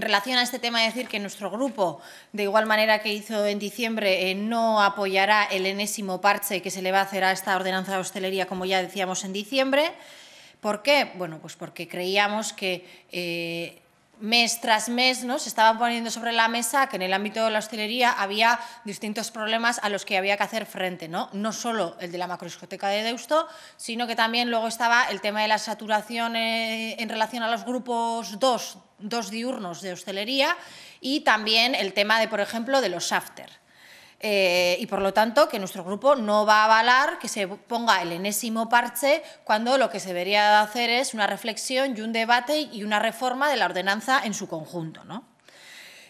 En relación a este tema, decir que nuestro grupo, de igual manera que hizo en diciembre, eh, no apoyará el enésimo parche que se le va a hacer a esta ordenanza de hostelería, como ya decíamos en diciembre. ¿Por qué? Bueno, pues porque creíamos que eh, mes tras mes ¿no? se estaban poniendo sobre la mesa que en el ámbito de la hostelería había distintos problemas a los que había que hacer frente, no, no solo el de la macroescoteca de Deusto, sino que también luego estaba el tema de la saturación eh, en relación a los grupos 2, dos diurnos de hostelería y también el tema de, por ejemplo, de los after. Eh, y por lo tanto que nuestro grupo no va a avalar que se ponga el enésimo parche cuando lo que se debería hacer es una reflexión y un debate y una reforma de la ordenanza en su conjunto.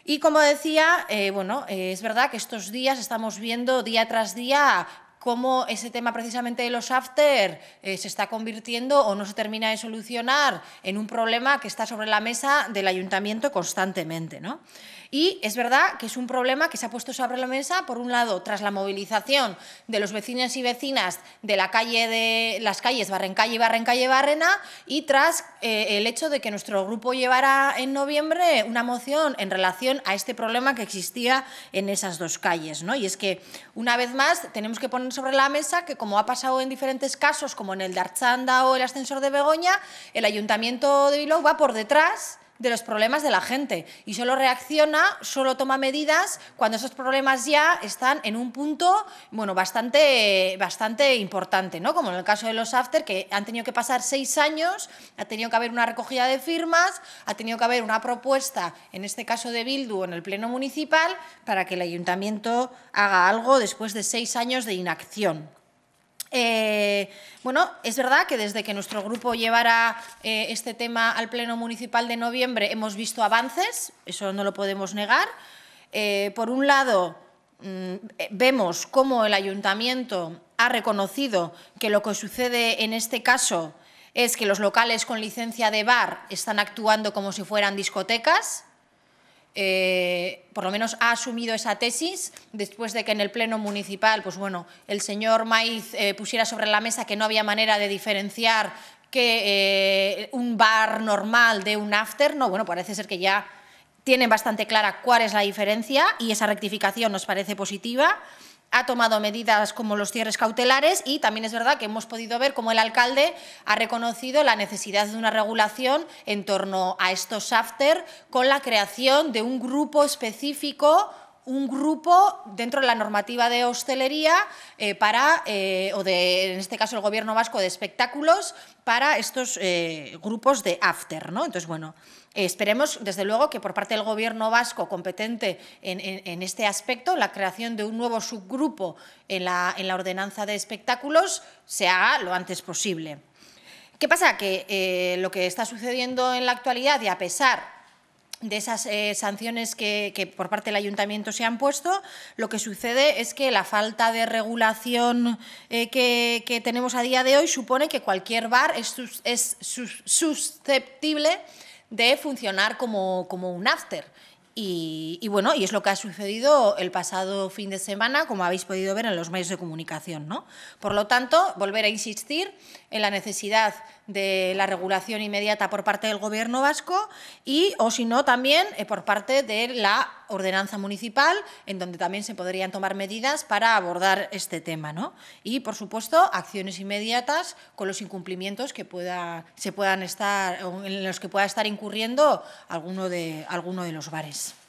Y como decía, eh, bueno, eh, es verdad que estos días estamos viendo día tras día cómo ese tema precisamente de los after eh, se está convirtiendo o no se termina de solucionar en un problema que está sobre la mesa del ayuntamiento constantemente. ¿no? Y es verdad que es un problema que se ha puesto sobre la mesa, por un lado, tras la movilización de los vecinos y vecinas de la calle de las calles Barrencalle, Barrencalle, Barrena, y tras eh, el hecho de que nuestro grupo llevara en noviembre una moción en relación a este problema que existía en esas dos calles. ¿no? Y es que, una vez más, tenemos que poner sobre la mesa que, como ha pasado en diferentes casos, como en el de Archanda o el ascensor de Begoña, el Ayuntamiento de Bilbao va por detrás de los problemas de la gente y solo reacciona, solo toma medidas cuando esos problemas ya están en un punto bueno, bastante, bastante importante, ¿no? como en el caso de los after, que han tenido que pasar seis años, ha tenido que haber una recogida de firmas, ha tenido que haber una propuesta, en este caso de Bildu, en el Pleno Municipal, para que el ayuntamiento haga algo después de seis años de inacción. Eh, bueno, es verdad que desde que nuestro grupo llevara eh, este tema al Pleno Municipal de noviembre hemos visto avances, eso no lo podemos negar. Eh, por un lado, mm, vemos cómo el Ayuntamiento ha reconocido que lo que sucede en este caso es que los locales con licencia de bar están actuando como si fueran discotecas. Eh, por lo menos ha asumido esa tesis después de que en el pleno municipal, pues bueno, el señor Maiz eh, pusiera sobre la mesa que no había manera de diferenciar que eh, un bar normal de un after. No, bueno, parece ser que ya tienen bastante clara cuál es la diferencia y esa rectificación nos parece positiva ha tomado medidas como los cierres cautelares y también es verdad que hemos podido ver cómo el alcalde ha reconocido la necesidad de una regulación en torno a estos after con la creación de un grupo específico un grupo dentro de la normativa de hostelería eh, para, eh, o de, en este caso el gobierno vasco de espectáculos, para estos eh, grupos de after, ¿no? Entonces, bueno, esperemos, desde luego, que por parte del gobierno vasco competente en, este aspecto, la creación de un nuevo subgrupo en la, en la ordenanza de espectáculos se haga lo antes posible. ¿Qué pasa? Que lo que está sucediendo en la actualidad y a pesar de esas eh, sanciones que, por parte del ayuntamiento se han puesto, lo que sucede es que la falta de regulación eh, que, tenemos a día de hoy supone que cualquier bar es, susceptible de funcionar como, un after. Y, y, bueno, y es lo que ha sucedido el pasado fin de semana, como habéis podido ver en los medios de comunicación. ¿no? Por lo tanto, volver a insistir en la necesidad de la regulación inmediata por parte del Gobierno vasco y, o si no, también eh, por parte de la ordenanza municipal, en donde también se podrían tomar medidas para abordar este tema. ¿no? Y, por supuesto, acciones inmediatas con los incumplimientos que pueda, se puedan estar, en los que pueda estar incurriendo alguno de, alguno de los bares.